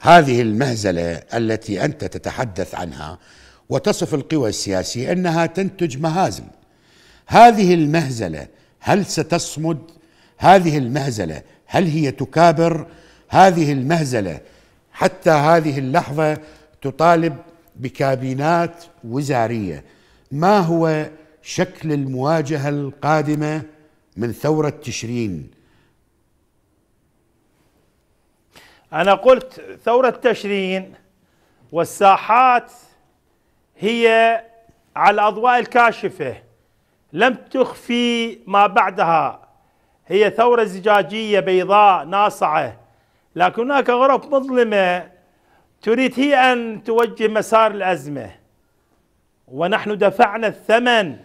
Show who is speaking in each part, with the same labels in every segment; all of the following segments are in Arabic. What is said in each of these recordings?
Speaker 1: هذه المهزله التي انت تتحدث عنها وتصف القوى السياسيه انها تنتج مهازل هذه المهزله هل ستصمد هذه المهزله هل هي تكابر هذه المهزله حتى هذه اللحظه تطالب بكابينات وزاريه ما هو شكل المواجهه القادمه من ثوره تشرين
Speaker 2: أنا قلت ثورة تشرين والساحات هي على الأضواء الكاشفة لم تخفي ما بعدها هي ثورة زجاجية بيضاء ناصعة لكن هناك غرف مظلمة تريد هي أن توجه مسار الأزمة ونحن دفعنا الثمن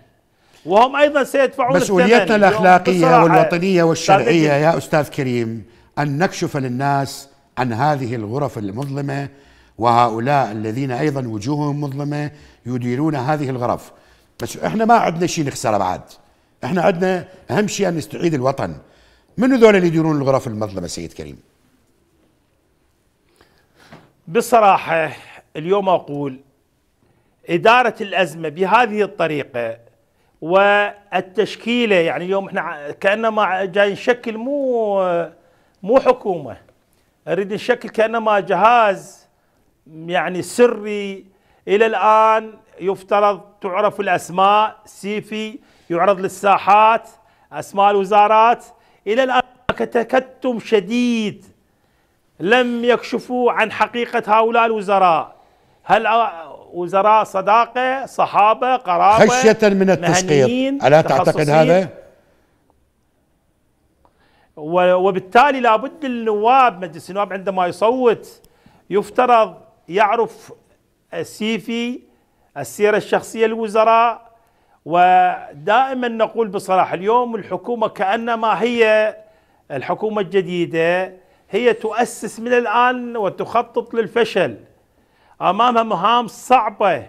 Speaker 2: وهم أيضا سيدفعون مسؤوليتنا الثمن مسؤوليتنا الأخلاقية والوطنية والشرعية يا
Speaker 1: أستاذ كريم أن نكشف للناس عن هذه الغرف المظلمه وهؤلاء الذين ايضا وجوههم مظلمه يديرون هذه الغرف بس احنا ما عندنا شيء نخسره بعد احنا عندنا اهم شيء ان نستعيد الوطن من ذول اللي يديرون الغرف المظلمه سيد كريم
Speaker 2: بصراحه اليوم اقول اداره الازمه بهذه الطريقه والتشكيله يعني اليوم احنا كانما جاي نشكل مو مو حكومه اريد الشكل كانما جهاز يعني سري الى الان يفترض تعرف الاسماء سيفي يعرض للساحات اسماء الوزارات الى الان تكتم شديد لم يكشفوا عن حقيقه هؤلاء الوزراء هل وزراء صداقه صحابه قرابه خشيه من التسقيط الا تعتقد هذا؟ وبالتالي لابد النواب مجلس النواب عندما يصوت يفترض يعرف السيفي السيرة الشخصية للوزراء ودائما نقول بصراحة اليوم الحكومة كأنما هي الحكومة الجديدة هي تؤسس من الآن وتخطط للفشل أمامها مهام صعبة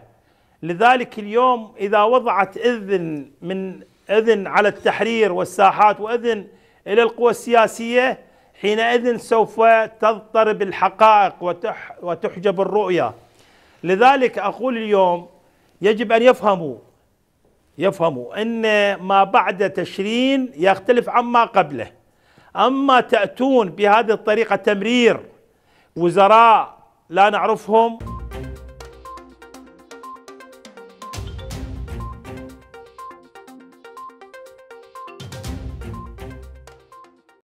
Speaker 2: لذلك اليوم إذا وضعت إذن من إذن على التحرير والساحات وإذن الى القوى السياسيه حينئذ سوف تضطرب الحقائق وتحجب الرؤيه لذلك اقول اليوم يجب ان يفهموا يفهموا ان ما بعد تشرين يختلف عما قبله اما تاتون بهذه الطريقه تمرير وزراء لا نعرفهم